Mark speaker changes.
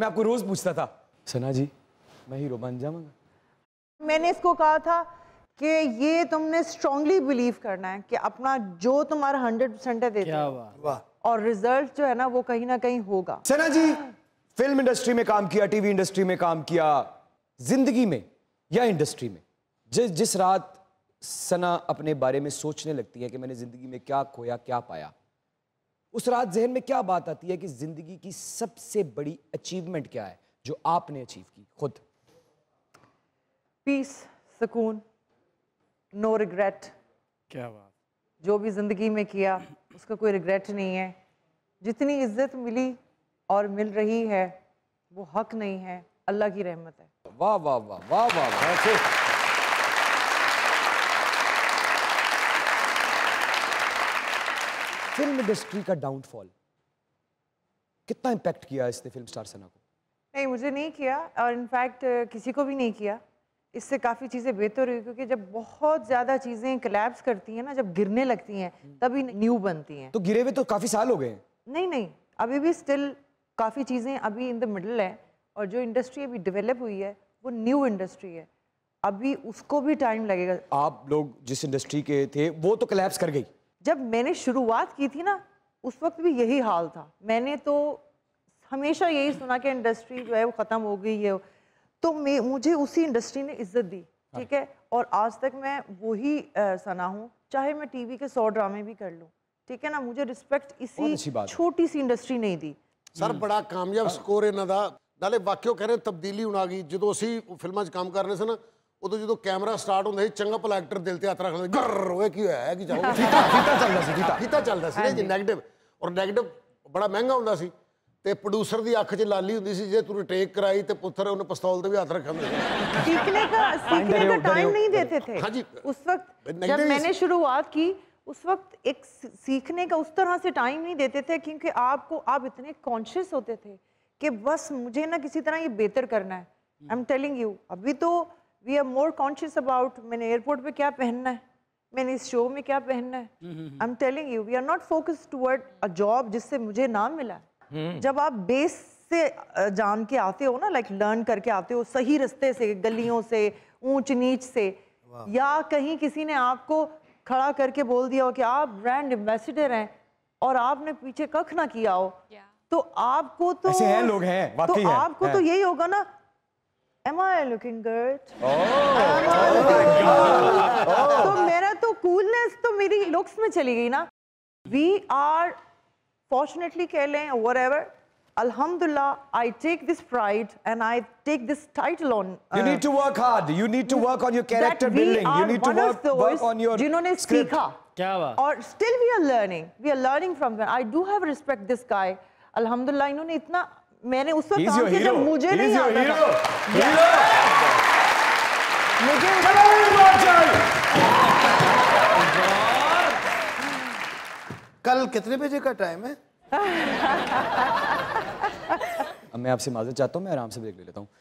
Speaker 1: मैं आपको रोज पूछता था सना जी मैं हीरो बन जाऊंगा
Speaker 2: मैंने इसको कहा था कि ये तुमने स्ट्रांगली बिलीव करना है कि अपना जो तुम्हारा हंड्रेड परसेंट है देते और रिजल्ट जो है ना वो कहीं ना कहीं होगा सना जी
Speaker 1: फिल्म इंडस्ट्री में काम किया टीवी इंडस्ट्री में काम किया जिंदगी में या इंडस्ट्री में जिस जिस रात सना अपने बारे में सोचने लगती है कि मैंने जिंदगी में क्या खोया क्या पाया उस रात जहन में क्या बात आती है कि ज़िंदगी की सबसे बड़ी अचीवमेंट क्या है जो आपने अचीव की खुद पीस
Speaker 2: सुकून नो रिग्रेट क्या बात जो भी ज़िंदगी में किया उसका कोई रिग्रेट नहीं है जितनी इज्जत मिली और मिल रही है वो हक नहीं है अल्लाह की रहमत है
Speaker 1: वाह वाह वाह वाह वाह फिल्म इंडस्ट्री का डाउनफॉल कितना इम्पैक्ट किया इसने फिल्म स्टार सना को
Speaker 2: नहीं मुझे नहीं किया और इनफैक्ट किसी को भी नहीं किया इससे काफ़ी चीज़ें बेहतर हुई क्योंकि जब बहुत ज़्यादा चीज़ें कलेब्स करती हैं ना जब गिरने लगती हैं हम्म। तभी न्यू बनती हैं
Speaker 1: तो गिरे हुए तो काफ़ी साल हो गए
Speaker 2: नहीं नहीं अभी भी स्टिल काफ़ी चीज़ें अभी इन द मिडल है और जो इंडस्ट्री अभी डेवलप हुई है वो न्यू इंडस्ट्री है अभी उसको भी टाइम लगेगा
Speaker 1: आप लोग जिस इंडस्ट्री के थे वो तो कलेप्स कर गई
Speaker 2: जब मैंने शुरुआत की थी ना उस वक्त भी यही हाल था मैंने तो हमेशा यही सुना कि इंडस्ट्री जो है वो ख़त्म हो गई है तो मैं मुझे उसी इंडस्ट्री ने इज्जत दी हाँ। ठीक है और आज तक मैं वही सना हूँ चाहे मैं टीवी के सौ ड्रामे भी कर लूँ ठीक है ना मुझे रिस्पेक्ट इसी छोटी सी इंडस्ट्री नहीं दी
Speaker 1: सर हम्म। बड़ा कामयाब स्कोर हाँ। है ਦਾ ਨਾਲੇ ਵਾਕਿਓ ਕਹਿੰਦੇ ਤਬਦੀਲੀ तब्दीली ਆ आ गई जो ਫਿਲਮਾਂ फिल्मों काम कर रहे थे ना ਉਦੋਂ ਜਦੋਂ ਕੈਮਰਾ ਸਟਾਰਟ ਹੁੰਦਾ ਸੀ ਚੰਗਾ ਭਲਾ ਐਕਟਰ ਦਿਲ ਤੇ ਹੱਥ ਰੱਖਦਾ ਗਰ ਓਏ ਕੀ ਹੋਇਆ ਹੈ ਕੀ ਜਾਓ ਫੀਤਾ ਫੀਤਾ ਚੱਲਦਾ ਸੀ ਫੀਤਾ ਫੀਤਾ ਚੱਲਦਾ ਸੀ ਜੀ 네ਗੇਟਿਵ ਔਰ 네ਗੇਟਿਵ ਬੜਾ ਮਹਿੰਗਾ ਹੁੰਦਾ ਸੀ ਤੇ ਪ੍ਰੋਡਿਊਸਰ ਦੀ ਅੱਖ 'ਚ ਲਾਲੀ ਹੁੰਦੀ ਸੀ ਜੇ ਤੂੰ ਰਿਟੇਕ ਕਰਾਈ ਤੇ ਪੁੱਤਰ ਉਹਨੇ ਪਿਸਤੌਲ ਤੇ ਵੀ ਹੱਥ ਰੱਖਣ ਦੇ
Speaker 2: सीखने का सीखने का टाइम नहीं
Speaker 1: देते थे हाँ जी
Speaker 2: उस वक्त जब मैंने शुरुआत की उस वक्त एक सीखने का उस तरह से टाइम नहीं देते थे क्योंकि आपको आप इतने कॉन्शियस होते थे कि बस मुझे ना किसी तरह ये बेहतर करना है आई एम टेलिंग यू अभी तो we are more conscious about मैंने एयरपोर्ट पे क्या पहनना है मैंने इस शो में क्या पहनना है I am telling you we are not focused toward a job जिससे मुझे नाम मिला mm. जब आप बेस से जान के आते हो ना लाइक लर्न करके आते हो सही रस्ते से गलियों से ऊंच नीच से wow. या कहीं किसी ने आपको खड़ा करके बोल दिया हो कि आप ब्रांड एम्बेसडर हैं और आपने पीछे कख ना किया हो yeah. तो आपको तो ऐसे हैं लोग हैं तो है, आपको है, तो यही होगा ना Am I looking good? Oh,
Speaker 1: Am I oh looking my God.
Speaker 2: Oh. तो मेरा coolness तो मेरी looks में चली गई ना. We are fortunately कह लें whatever. Alhamdulillah, I take this pride and I take this title on. Uh,
Speaker 1: you need to uh, work hard. You need to work on your character building. You need to work, those work on your जिन्होंने सीखा.
Speaker 2: क्या बात? Or still we are learning. We are learning from them. I do have respect this guy. Alhamdulillah, इन्होंने इतना मैंने उस वक्त काम किया जब मुझे नहीं आता था मुझे
Speaker 1: कल कितने बजे का टाइम है अब मैं आपसे माजर चाहता हूँ मैं आराम से ब्रेक ले लेता हूँ